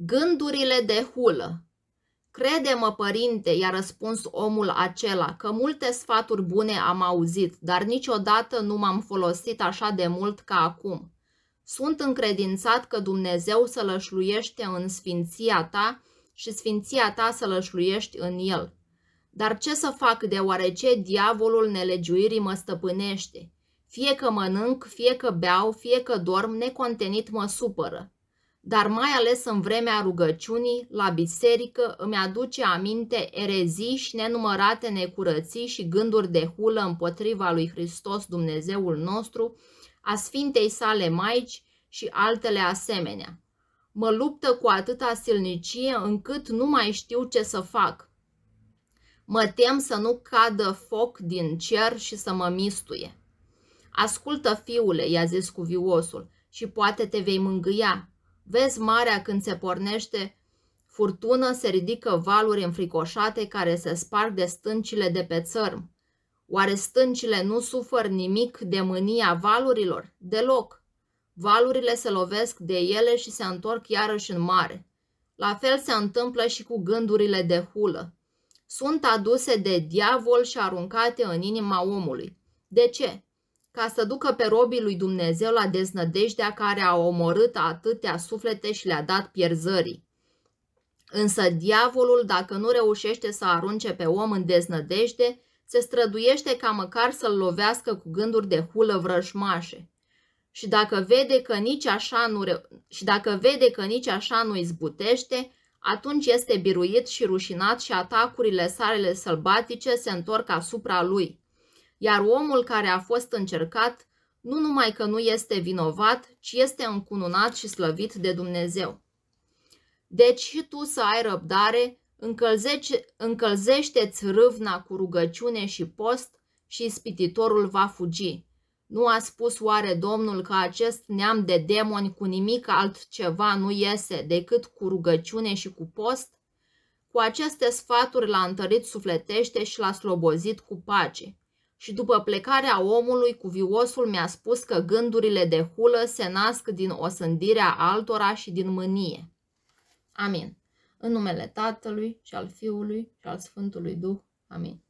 Gândurile de hulă. Crede-mă, părinte, i-a răspuns omul acela, că multe sfaturi bune am auzit, dar niciodată nu m-am folosit așa de mult ca acum. Sunt încredințat că Dumnezeu să lășluiește în sfinția ta și sfinția ta să lășluiești în el. Dar ce să fac deoarece diavolul nelegiuirii mă stăpânește? Fie că mănânc, fie că beau, fie că dorm, necontenit mă supără dar mai ales în vremea rugăciunii, la biserică, îmi aduce aminte erezii și nenumărate necurății și gânduri de hulă împotriva lui Hristos Dumnezeul nostru, a Sfintei sale Maici și altele asemenea. Mă luptă cu atâta silnicie încât nu mai știu ce să fac. Mă tem să nu cadă foc din cer și să mă mistuie. Ascultă, fiule, i-a zis cuviosul, și poate te vei mângâia, Vezi marea când se pornește, furtună se ridică valuri înfricoșate care se sparg de stâncile de pe țărm. Oare stâncile nu sufăr nimic de mânia valurilor? Deloc. Valurile se lovesc de ele și se întorc iarăși în mare. La fel se întâmplă și cu gândurile de hulă. Sunt aduse de diavol și aruncate în inima omului. De ce? ca să ducă pe robii lui Dumnezeu la deznădejdea care a omorât atâtea suflete și le-a dat pierzării. Însă diavolul, dacă nu reușește să arunce pe om în deznădejde, se străduiește ca măcar să-l lovească cu gânduri de hulă vrăjmașe. Și dacă vede că nici așa nu, și dacă vede că nici așa nu izbutește, atunci este biruit și rușinat și atacurile sale sălbatice se întorc asupra lui iar omul care a fost încercat nu numai că nu este vinovat, ci este încununat și slăvit de Dumnezeu. Deci și tu să ai răbdare, încălzește-ți râvna cu rugăciune și post și ispititorul va fugi. Nu a spus oare Domnul că acest neam de demoni cu nimic altceva nu iese decât cu rugăciune și cu post? Cu aceste sfaturi l-a întărit sufletește și l-a slobozit cu pace și după plecarea omului, cuviosul mi-a spus că gândurile de hulă se nasc din osândirea altora și din mânie. Amin. În numele Tatălui și al Fiului și al Sfântului Duh. Amin.